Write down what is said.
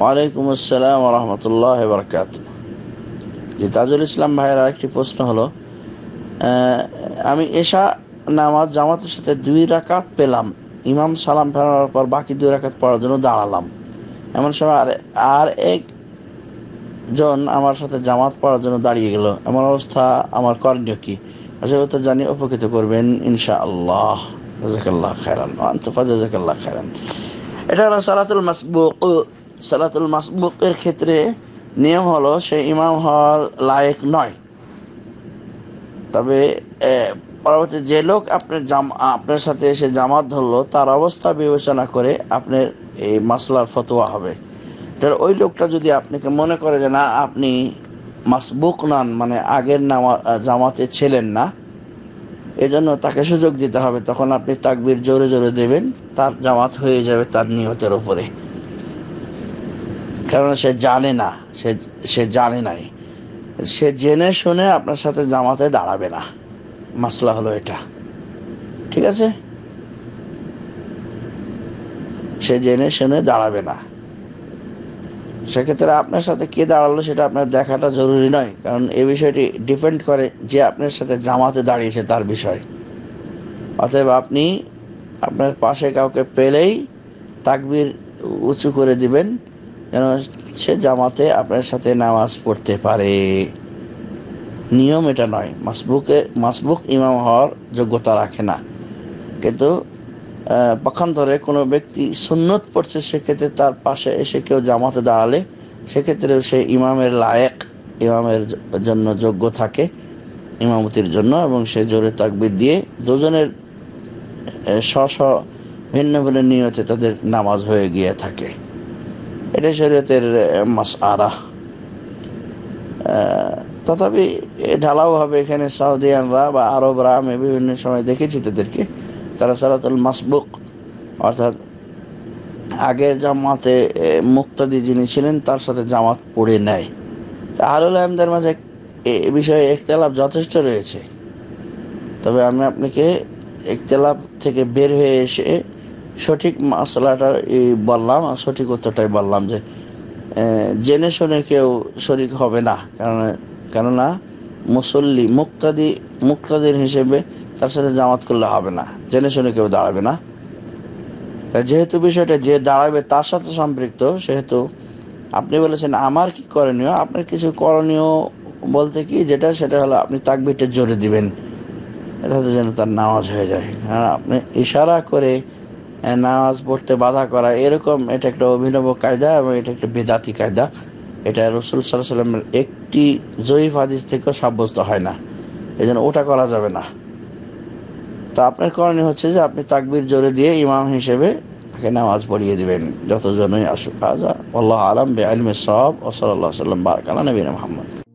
ওয়ালাইকুম আসসালাম রহমতুল্লাহ বরকাত জি তাজুল ইসলাম ভাইয়ের আরেকটি প্রশ্ন হলো আমি এশা নামাজ জামাতের সাথে দুই রাকাত পেলাম ইমাম সালাম ফেরানোর পর বাকি দুই রাকাত পড়ার জন্য দাঁড়ালাম এমন সময় আর আর একজন আমার সাথে জামাত পড়ার জন্য দাঁড়িয়ে গেল এমন অবস্থা আমার করণীয় কি আসলে তো জানি উপকৃত করবেন ইনশা আল্লাহ জাজাকাল্লাহ খায়রান আন্তফা জাজাকাল্লাহ খায়রান এটা হলো সালাতুল মাসবুক সালাতুল মাসবুকের ক্ষেত্রে নিয়ম হলো সে ইমাম হওয়ার লায়েক নয় তবে পরবর্তী যে লোক আপনার জাম আপনার সাথে এসে জামাত ধরলো তার অবস্থা বিবেচনা করে আপনার এই মাসলার ফতোয়া হবে ওই লোকটা যদি আপনাকে মনে করে যে না আপনি মাসবুক নন মানে আগের নামা জামাতে ছিলেন না এজন্য তাকে সুযোগ দিতে হবে তখন আপনি তাকবির জোরে জোরে দেবেন তার জামাত হয়ে যাবে তার নিহতের উপরে কেননা সে জানে না সে সে জানে নাই সে জেনে শুনে আপনার সাথে জামাতে দাঁড়াবে না মাসলা হলো এটা ঠিক আছে সে জেনে শুনে দাঁড়াবে না সেক্ষেত্রে আপনার সাথে কে দাঁড়ালো সেটা আপনার দেখাটা জরুরি নয় কারণ এই বিষয়টি ডিপেন্ড করে যে আপনার সাথে জামাতে দাঁড়িয়েছে তার বিষয় অতএব আপনি আপনার পাশে কাউকে পেলেই তাকবির উঁচু করে দিবেন যেন সে জামাতে আপনার সাথে নামাজ পড়তে পারে নিয়ম এটা নয় মাসবুকে মাসবুক ইমাম হওয়ার যোগ্যতা রাখে না কিন্তু পক্ষান্তরে কোনো ব্যক্তি সুন্নত পড়ছে সেক্ষেত্রে তার পাশে এসে কেউ জামাতে দাঁড়ালে সেক্ষেত্রেও সে ইমামের লায়েক ইমামের জন্য যোগ্য থাকে ইমামতির জন্য এবং সে জোরে তাকবির দিয়ে দুজনের স্ব স্ব ভিন্ন ভিন্ন নিয়তে তাদের নামাজ হয়ে গিয়ে থাকে এটা শরীয়তের মাস আরা তথাপি ঢালাওভাবে এখানে সাউদিয়ানরা বা আরবরা আমি বিভিন্ন সময় দেখেছি তাদেরকে তারা সারাতুল মাসবুক অর্থাৎ আগের জামাতে মুক্তাদি যিনি ছিলেন তার সাথে জামাত পড়ে নেয় তা আহরুল আহমদের মাঝে এ বিষয়ে একতলাপ যথেষ্ট রয়েছে তবে আমি আপনাকে একতলাপ থেকে বের হয়ে এসে সঠিক মশলাটা এই বললাম আর সঠিক উত্তরটাই বললাম যে জেনে শুনে কেউ শরিক হবে না কারণ কেননা মুসল্লি মুক্তাদি মুক্তাদির হিসেবে তার সাথে জামাত করলে হবে না জেনে শুনে কেউ দাঁড়াবে না তা যেহেতু বিষয়টা যে দাঁড়াবে তার সাথে সম্পৃক্ত সেহেতু আপনি বলেছেন আমার কি করণীয় আপনার কিছু করণীয় বলতে কি যেটা সেটা হলো আপনি তাকবিটে জোরে দিবেন এটাতে যেন তার নামাজ হয়ে যায় আপনি ইশারা করে নামাজ পড়তে বাধা করা এরকম এটা একটা অভিনব কায়দা এবং এটা একটা বেদাতি কায়দা এটা রসুল সাল্লাহ সাল্লামের একটি জয়ীফ হাদিস থেকেও সাব্যস্ত হয় না এই জন্য ওটা করা যাবে না তা আপনার করণীয় হচ্ছে যে আপনি তাকবির জোরে দিয়ে ইমাম হিসেবে তাকে নামাজ পড়িয়ে দেবেন যতজনই আসুক আজা আল্লাহ আলম বে আলমে সব ও সাল্লাহ সাল্লাম বারকালা নবীন মোহাম্মদ